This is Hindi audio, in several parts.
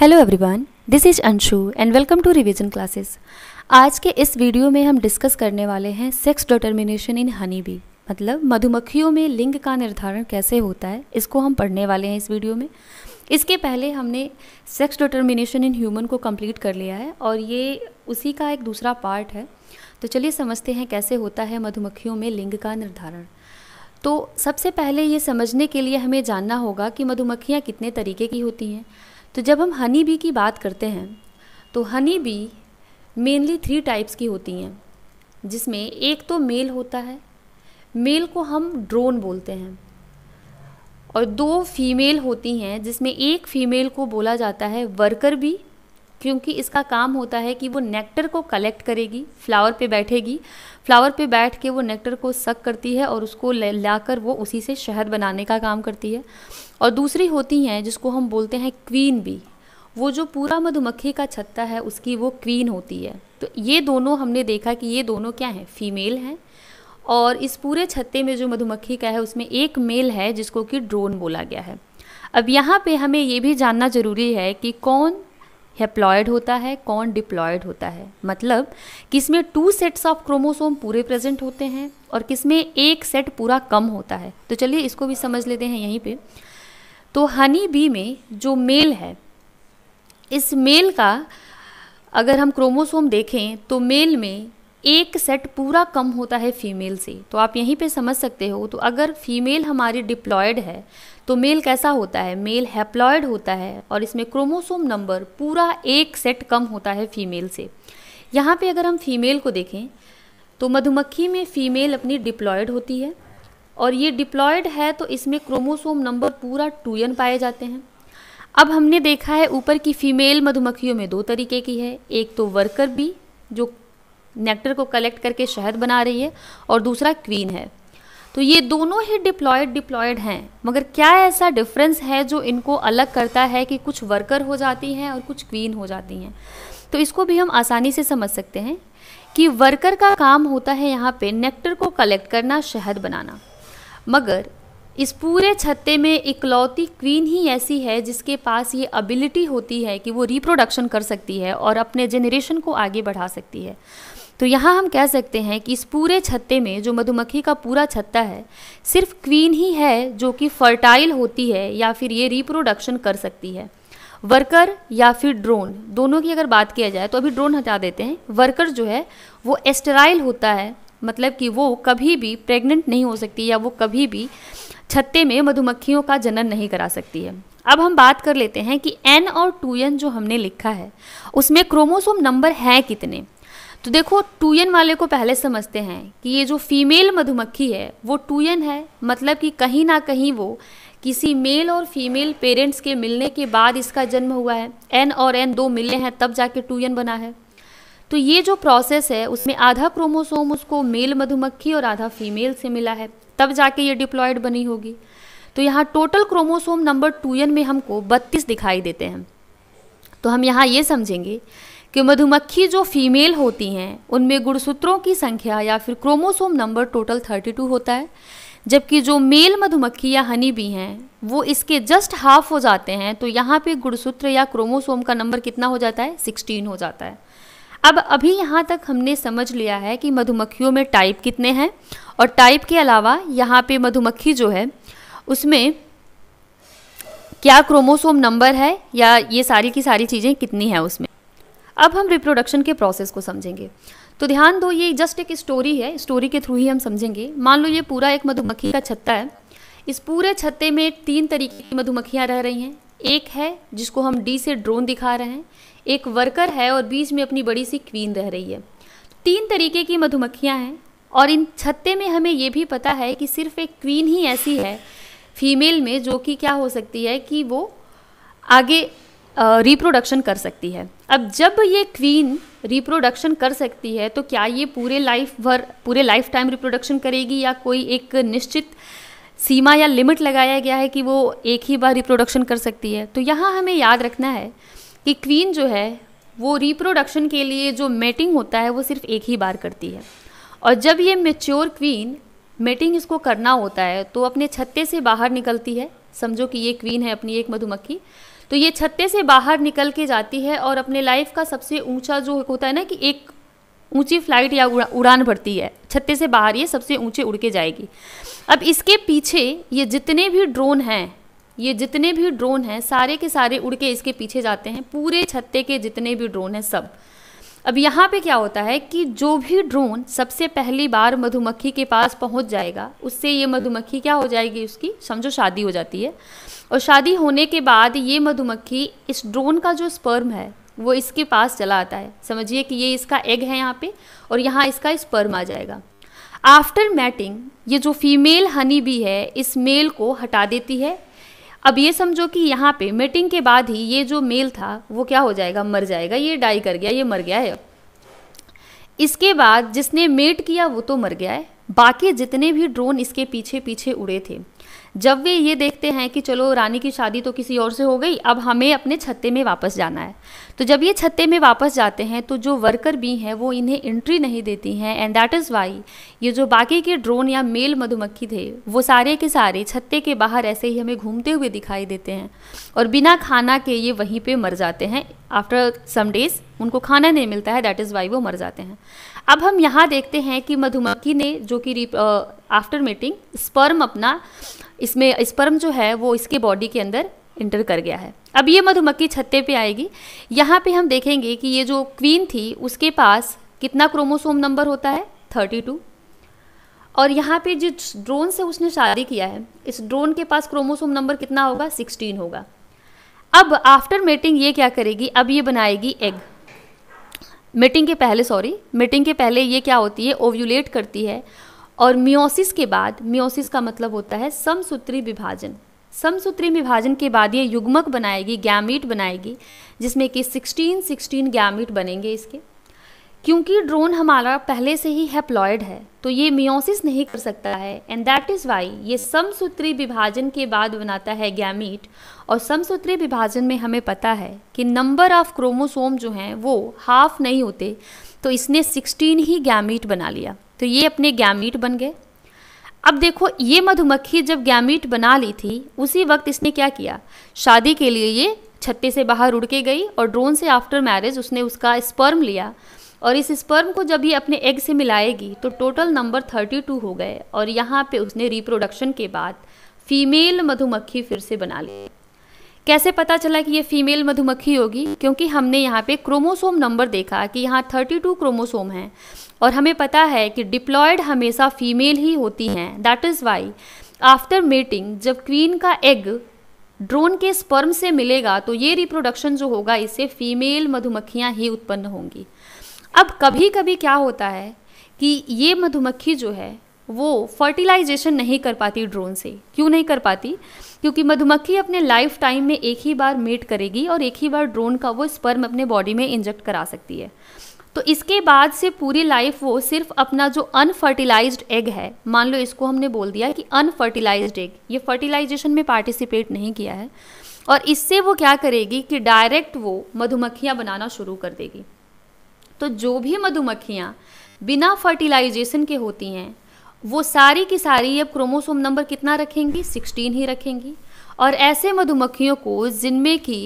hello everyone this is Anshu and welcome to revision classes आज के इस वीडियो में हम डिस्कस करने वाले हैं sex determination in honey bee मतलब मधुमक्खियों में लिंग का निर्धारण कैसे होता है इसको हम पढ़ने वाले हैं इस वीडियो में इसके पहले हमने सेक्स डिटर्मिनेशन इन ह्यूमन को कंप्लीट कर लिया है और ये उसी का एक दूसरा पार्ट है तो चलिए समझते हैं कैसे होता है मधुमक्खियों में लिंग का निर्धारण तो सबसे पहले ये समझने के लिए हमें जानना होगा कि मधुमक्खियाँ कितने तरीके की होती हैं तो जब हम हनी बी की बात करते हैं तो honey bee mainly three types की होती हैं जिसमें एक तो मेल होता है मेल को हम ड्रोन बोलते हैं और दो फीमेल होती हैं जिसमें एक फीमेल को बोला जाता है वर्कर बी क्योंकि इसका काम होता है कि वो नेक्टर को कलेक्ट करेगी फ्लावर पे बैठेगी फ्लावर पे बैठ के वो नेक्टर को सक करती है और उसको लाकर वो उसी से शहद बनाने का काम करती है और दूसरी होती हैं जिसको हम बोलते हैं क्वीन भी वो जो पूरा मधुमक्खी का छत्ता है उसकी वो क्वीन होती है तो ये दोनों हमने देखा कि ये दोनों क्या हैं फीमेल हैं और इस पूरे छत्ते में जो मधुमक्खी का है उसमें एक मेल है जिसको कि ड्रोन बोला गया है अब यहाँ पे हमें ये भी जानना ज़रूरी है कि कौन हेप्लॉयड होता है कौन डिप्लॉयड होता है मतलब किसमें टू सेट्स ऑफ क्रोमोसोम पूरे प्रेजेंट होते हैं और किसमें एक सेट पूरा कम होता है तो चलिए इसको भी समझ लेते हैं यहीं पे तो हनी बी में जो मेल है इस मेल का अगर हम क्रोमोसोम देखें तो मेल में एक सेट पूरा कम होता है फीमेल से तो आप यहीं पे समझ सकते हो तो अगर फीमेल हमारी डिप्लॉयड है तो मेल कैसा होता है मेल हैप्लॉयड होता है और इसमें क्रोमोसोम नंबर पूरा एक सेट कम होता है फीमेल से यहाँ पे अगर हम फीमेल को देखें तो मधुमक्खी में फीमेल अपनी डिप्लॉयड होती है और ये डिप्लॉयड है तो इसमें क्रोमोसोम नंबर पूरा एन पाए जाते हैं अब हमने देखा है ऊपर की फीमेल मधुमक्खियों में दो तरीके की है एक तो वर्कर भी जो नेक्टर को कलेक्ट करके शहद बना रही है और दूसरा क्वीन है तो ये दोनों ही डिप्लॉयड डिप्लॉयड हैं मगर क्या ऐसा डिफरेंस है जो इनको अलग करता है कि कुछ वर्कर हो जाती हैं और कुछ क्वीन हो जाती हैं तो इसको भी हम आसानी से समझ सकते हैं कि वर्कर का काम होता है यहाँ पे नेक्टर को कलेक्ट करना शहद बनाना मगर इस पूरे छत्ते में इकलौती क्वीन ही ऐसी है जिसके पास ये एबिलिटी होती है कि वो रिप्रोडक्शन कर सकती है और अपने जेनरेशन को आगे बढ़ा सकती है तो यहाँ हम कह सकते हैं कि इस पूरे छत्ते में जो मधुमक्खी का पूरा छत्ता है सिर्फ क्वीन ही है जो कि फर्टाइल होती है या फिर ये रिप्रोडक्शन कर सकती है वर्कर या फिर ड्रोन दोनों की अगर बात किया जाए तो अभी ड्रोन हटा देते हैं वर्कर जो है वो एस्टराइल होता है मतलब कि वो कभी भी प्रेग्नेंट नहीं हो सकती या वो कभी भी छत्ते में मधुमक्खियों का जनन नहीं करा सकती है अब हम बात कर लेते हैं कि एन और टू एन जो हमने लिखा है उसमें क्रोमोसोम नंबर हैं कितने तो देखो टूयन वाले को पहले समझते हैं कि ये जो फीमेल मधुमक्खी है वो टूयन है मतलब कि कहीं ना कहीं वो किसी मेल और फीमेल पेरेंट्स के मिलने के बाद इसका जन्म हुआ है एन और एन दो मिले हैं तब जाके टूयन बना है तो ये जो प्रोसेस है उसमें आधा क्रोमोसोम उसको मेल मधुमक्खी और आधा फीमेल से मिला है तब जाके ये डिप्लॉयड बनी होगी तो यहाँ टोटल क्रोमोसोम नंबर टूयन में हमको बत्तीस दिखाई देते हैं तो हम यहाँ ये समझेंगे कि मधुमक्खी जो फीमेल होती हैं उनमें गुणसूत्रों की संख्या या फिर क्रोमोसोम नंबर टोटल 32 होता है जबकि जो मेल मधुमक्खी या हनी भी हैं वो इसके जस्ट हाफ हो जाते हैं तो यहाँ पे गुणसूत्र या क्रोमोसोम का नंबर कितना हो जाता है 16 हो जाता है अब अभी यहाँ तक हमने समझ लिया है कि मधुमक्खियों में टाइप कितने हैं और टाइप के अलावा यहाँ पर मधुमक्खी जो है उसमें क्या क्रोमोसोम नंबर है या ये सारी की सारी चीज़ें कितनी हैं उसमें अब हम रिप्रोडक्शन के प्रोसेस को समझेंगे तो ध्यान दो ये जस्ट एक स्टोरी है स्टोरी के थ्रू ही हम समझेंगे मान लो ये पूरा एक मधुमक्खी का छत्ता है इस पूरे छत्ते में तीन तरीके की मधुमक्खियाँ रह रही हैं एक है जिसको हम डी से ड्रोन दिखा रहे हैं एक वर्कर है और बीच में अपनी बड़ी सी क्वीन रह रही है तीन तरीके की मधुमक्खियाँ हैं और इन छत्ते में हमें ये भी पता है कि सिर्फ एक क्वीन ही ऐसी है फीमेल में जो कि क्या हो सकती है कि वो आगे रिप्रोडक्शन कर सकती है अब जब ये क्वीन रिप्रोडक्शन कर सकती है तो क्या ये पूरे लाइफ भर पूरे लाइफ टाइम रिप्रोडक्शन करेगी या कोई एक निश्चित सीमा या लिमिट लगाया गया है कि वो एक ही बार रिप्रोडक्शन कर सकती है तो यहाँ हमें याद रखना है कि क्वीन जो है वो रिप्रोडक्शन के लिए जो मेटिंग होता है वो सिर्फ एक ही बार करती है और जब ये मेच्योर क्वीन मेटिंग इसको करना होता है तो अपने छत्ते से बाहर निकलती है समझो कि ये क्वीन है अपनी एक मधुमक्खी तो ये छत्ते से बाहर निकल के जाती है और अपने लाइफ का सबसे ऊंचा जो होता है ना कि एक ऊंची फ्लाइट या उड़ान भरती है छत्ते से बाहर ये सबसे ऊंचे उड़ के जाएगी अब इसके पीछे ये जितने भी ड्रोन हैं ये जितने भी ड्रोन हैं सारे के सारे उड़ के इसके पीछे जाते हैं पूरे छत्ते के जितने भी ड्रोन हैं सब अब यहाँ पे क्या होता है कि जो भी ड्रोन सबसे पहली बार मधुमक्खी के पास पहुँच जाएगा उससे ये मधुमक्खी क्या हो जाएगी उसकी समझो शादी हो जाती है और शादी होने के बाद ये मधुमक्खी इस ड्रोन का जो स्पर्म है वो इसके पास चला आता है समझिए कि ये इसका एग है यहाँ पे और यहाँ इसका स्पर्म आ जाएगा आफ्टर मैटिंग ये जो फीमेल हनी भी है इस मेल को हटा देती है अब ये समझो कि यहाँ पे मीटिंग के बाद ही ये जो मेल था वो क्या हो जाएगा मर जाएगा ये डाई कर गया ये मर गया है इसके बाद जिसने मेट किया वो तो मर गया है बाकी जितने भी ड्रोन इसके पीछे पीछे उड़े थे जब वे ये देखते हैं कि चलो रानी की शादी तो किसी और से हो गई अब हमें अपने छत्ते में वापस जाना है तो जब ये छत्ते में वापस जाते हैं तो जो वर्कर भी हैं वो इन्हें एंट्री नहीं देती हैं एंड दैट इज़ वाई ये जो बाकी के ड्रोन या मेल मधुमक्खी थे वो सारे के सारे छत्ते के बाहर ऐसे ही हमें घूमते हुए दिखाई देते हैं और बिना खाना के ये वहीं पर मर जाते हैं आफ्टर सम डेज़ उनको खाना नहीं मिलता है दैट इज़ वाई वो मर जाते हैं अब हम यहाँ देखते हैं कि मधुमक्खी ने जो कि आफ्टर मीटिंग स्पर्म अपना इसमें स्पर्म जो है वो इसके बॉडी के अंदर इंटर कर गया है अब ये मधुमक्खी छत्ते पे आएगी यहाँ पे हम देखेंगे कि ये जो क्वीन थी उसके पास कितना क्रोमोसोम नंबर होता है थर्टी टू और यहाँ पे जिस ड्रोन से उसने शादी किया है इस ड्रोन के पास क्रोमोसोम नंबर कितना होगा सिक्सटीन होगा अब आफ्टर मेटिंग ये क्या करेगी अब ये बनाएगी एग मीटिंग के पहले सॉरी मीटिंग के पहले ये क्या होती है ओव्यूलेट करती है और मियोसिस के बाद मियोसिस का मतलब होता है समसूत्री विभाजन समसूत्री विभाजन के बाद ये युग्मक बनाएगी गैमीट बनाएगी जिसमें कि 16 16 गैमीट बनेंगे इसके क्योंकि ड्रोन हमारा पहले से ही हैप्लॉयड है तो ये मियोसिस नहीं कर सकता है एंड दैट इज़ वाई ये समसूत्री विभाजन के बाद बनाता है गैमीट और समसूत्री विभाजन में हमें पता है कि नंबर ऑफ क्रोमोसोम जो हैं वो हाफ नहीं होते तो इसने 16 ही गैमीट बना लिया तो ये अपने गैमीट बन गए अब देखो ये मधुमक्खी जब गैमीट बना ली थी उसी वक्त इसने क्या किया शादी के लिए ये छत्ते से बाहर उड़ के गई और ड्रोन से आफ्टर मैरिज उसने उसका स्पर्म लिया और इस स्पर्म को जब ये अपने एग से मिलाएगी तो टोटल नंबर 32 हो गए और यहाँ पे उसने रिप्रोडक्शन के बाद फीमेल मधुमक्खी फिर से बना ली कैसे पता चला कि ये फीमेल मधुमक्खी होगी क्योंकि हमने यहाँ पे क्रोमोसोम नंबर देखा कि यहाँ 32 क्रोमोसोम हैं और हमें पता है कि डिप्लॉयड हमेशा फीमेल ही होती हैं that is why after mating जब क्वीन का एग ड्रोन के स्पर्म से मिलेगा तो ये रिप्रोडक्शन जो होगा इससे फीमेल मधुमक्खियाँ ही उत्पन्न होंगी अब कभी कभी क्या होता है कि ये मधुमक्खी जो है वो फर्टिलाइजेशन नहीं कर पाती ड्रोन से क्यों नहीं कर पाती क्योंकि मधुमक्खी अपने लाइफ टाइम में एक ही बार मेट करेगी और एक ही बार ड्रोन का वो स्पर्म अपने बॉडी में इंजेक्ट करा सकती है तो इसके बाद से पूरी लाइफ वो सिर्फ अपना जो अनफर्टिलाइज्ड एग है मान लो इसको हमने बोल दिया कि अनफर्टिलाइज्ड एग ये फर्टिलाइजेशन में पार्टिसिपेट नहीं किया है और इससे वो क्या करेगी कि डायरेक्ट वो मधुमक्खियाँ बनाना शुरू कर देगी तो जो भी मधुमक्खियाँ बिना फर्टिलाइजेशन के होती हैं वो सारी की सारी अब क्रोमोसोम नंबर कितना रखेंगी 16 ही रखेंगी और ऐसे मधुमक्खियों को जिनमें कि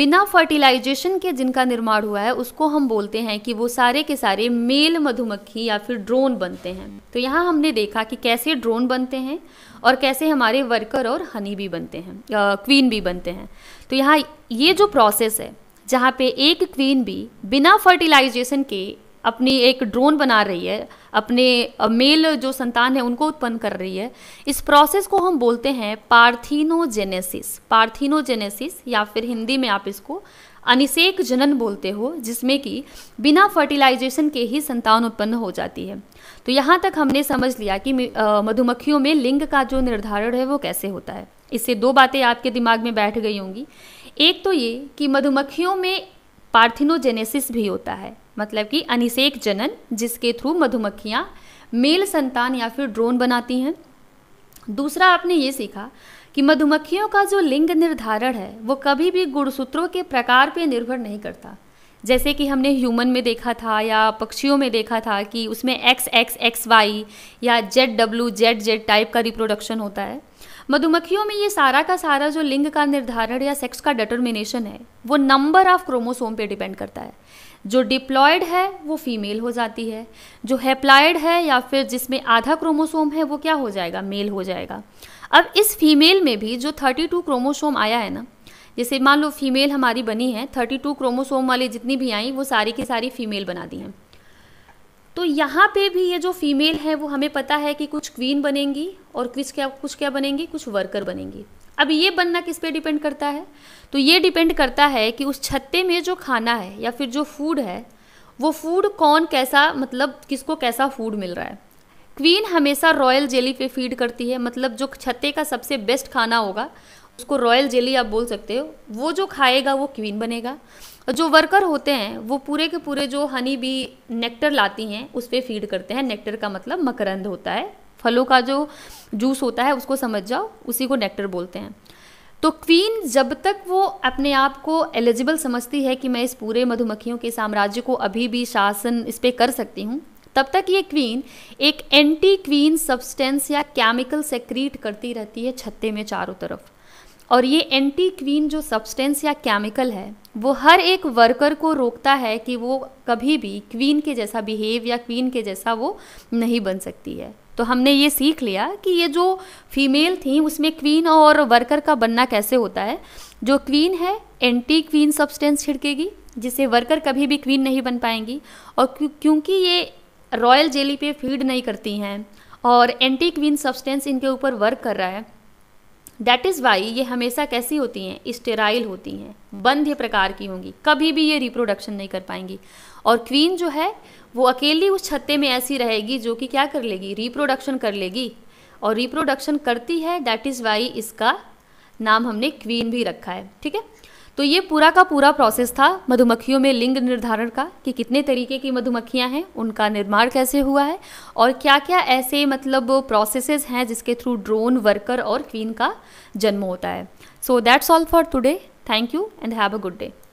बिना फर्टिलाइजेशन के जिनका निर्माण हुआ है उसको हम बोलते हैं कि वो सारे के सारे मेल मधुमक्खी या फिर ड्रोन बनते हैं तो यहाँ हमने देखा कि कैसे ड्रोन बनते हैं और कैसे हमारे वर्कर और हनी भी बनते हैं क्वीन भी बनते हैं तो यहाँ ये जो प्रोसेस है जहाँ पे एक क्वीन भी बिना फर्टिलाइजेशन के अपनी एक ड्रोन बना रही है अपने मेल जो संतान है उनको उत्पन्न कर रही है इस प्रोसेस को हम बोलते हैं पार्थिनोजेनेसिस पार्थिनोजेनेसिस या फिर हिंदी में आप इसको अनिषेक जनन बोलते हो जिसमें कि बिना फर्टिलाइजेशन के ही संतान उत्पन्न हो जाती है तो यहाँ तक हमने समझ लिया कि मधुमक्खियों में लिंग का जो निर्धारण है वो कैसे होता है इससे दो बातें आपके दिमाग में बैठ गई होंगी एक तो ये कि मधुमक्खियों में पार्थिनोजेनेसिस भी होता है मतलब कि अनिषेक जनन जिसके थ्रू मधुमक्खियाँ मेल संतान या फिर ड्रोन बनाती हैं दूसरा आपने ये सीखा कि मधुमक्खियों का जो लिंग निर्धारण है वो कभी भी गुणसूत्रों के प्रकार पे निर्भर नहीं करता जैसे कि हमने ह्यूमन में देखा था या पक्षियों में देखा था कि उसमें एक्स एक्स एक्स वाई या Z W Z Z type का रिप्रोडक्शन होता है मधुमक्खियों में ये सारा का सारा जो लिंग का निर्धारण या सेक्स का डिटर्मिनेशन है वो नंबर ऑफ क्रोमोसोम पे डिपेंड करता है जो डिप्लॉयड है वो फीमेल हो जाती है जो हैप्लाइड है या फिर जिसमें आधा क्रोमोसोम है वो क्या हो जाएगा मेल हो जाएगा अब इस फीमेल में भी जो 32 क्रोमोसोम आया है ना जैसे मान लो फीमेल हमारी बनी है 32 क्रोमोसोम वाली जितनी भी आई वो सारी की सारी फीमेल बना दी हैं तो यहाँ पे भी ये जो फीमेल है वो हमें पता है कि कुछ क्वीन बनेंगी और कुछ क्या कुछ क्या बनेंगी कुछ वर्कर बनेंगी अब ये बनना किस पे डिपेंड करता है तो ये डिपेंड करता है कि उस छत्ते में जो खाना है या फिर जो फूड है वो फूड कौन कैसा मतलब किसको कैसा फूड मिल रहा है क्वीन हमेशा रॉयल जेली पे फीड करती है मतलब जो छत्ते का सबसे बेस्ट खाना होगा उसको रॉयल जेली आप बोल सकते हो वो जो खाएगा वो क्वीन बनेगा और जो वर्कर होते हैं वो पूरे के पूरे जो हनी भी नेक्टर लाती हैं उस पर फीड करते हैं नेक्टर का मतलब मकरंद होता है फलों का जो जूस होता है उसको समझ जाओ उसी को नेक्टर बोलते हैं तो क्वीन जब तक वो अपने आप को एलिजिबल समझती है कि मैं इस पूरे मधुमक्खियों के साम्राज्य को अभी भी शासन इस पर कर सकती हूँ तब तक ये क्वीन एक एंटी क्वीन सब्सटेंस या केमिकल सेक्रीट करती रहती है छत्ते में चारों तरफ और ये एंटी क्वीन जो सब्सटेंस या केमिकल है वो हर एक वर्कर को रोकता है कि वो कभी भी क्वीन के जैसा बिहेव या क्वीन के जैसा वो नहीं बन सकती है तो हमने ये सीख लिया कि ये जो फीमेल थी उसमें क्वीन और वर्कर का बनना कैसे होता है जो क्वीन है एंटी क्वीन सब्सटेंस छिड़केगी जिसे वर्कर कभी भी क्वीन नहीं बन पाएंगी और क्योंकि ये रॉयल जेली पे फीड नहीं करती हैं और एंटी क्वीन सब्सटेंस इनके ऊपर वर्क कर रहा है दैट इज़ वाई ये हमेशा कैसी होती हैं स्टेराइल होती हैं बंध्य प्रकार की होंगी कभी भी ये रिप्रोडक्शन नहीं कर पाएंगी और क्वीन जो है वो अकेली उस छत्ते में ऐसी रहेगी जो कि क्या कर लेगी रिप्रोडक्शन कर लेगी और रिप्रोडक्शन करती है दैट इज़ वाई इसका नाम हमने क्वीन भी रखा है ठीक है तो ये पूरा का पूरा प्रोसेस था मधुमक्खियों में लिंग निर्धारण का कि कितने तरीके की मधुमक्खियां हैं उनका निर्माण कैसे हुआ है और क्या क्या ऐसे मतलब प्रोसेसेस हैं जिसके थ्रू ड्रोन वर्कर और क्वीन का जन्म होता है so that's all for today thank you and have a good day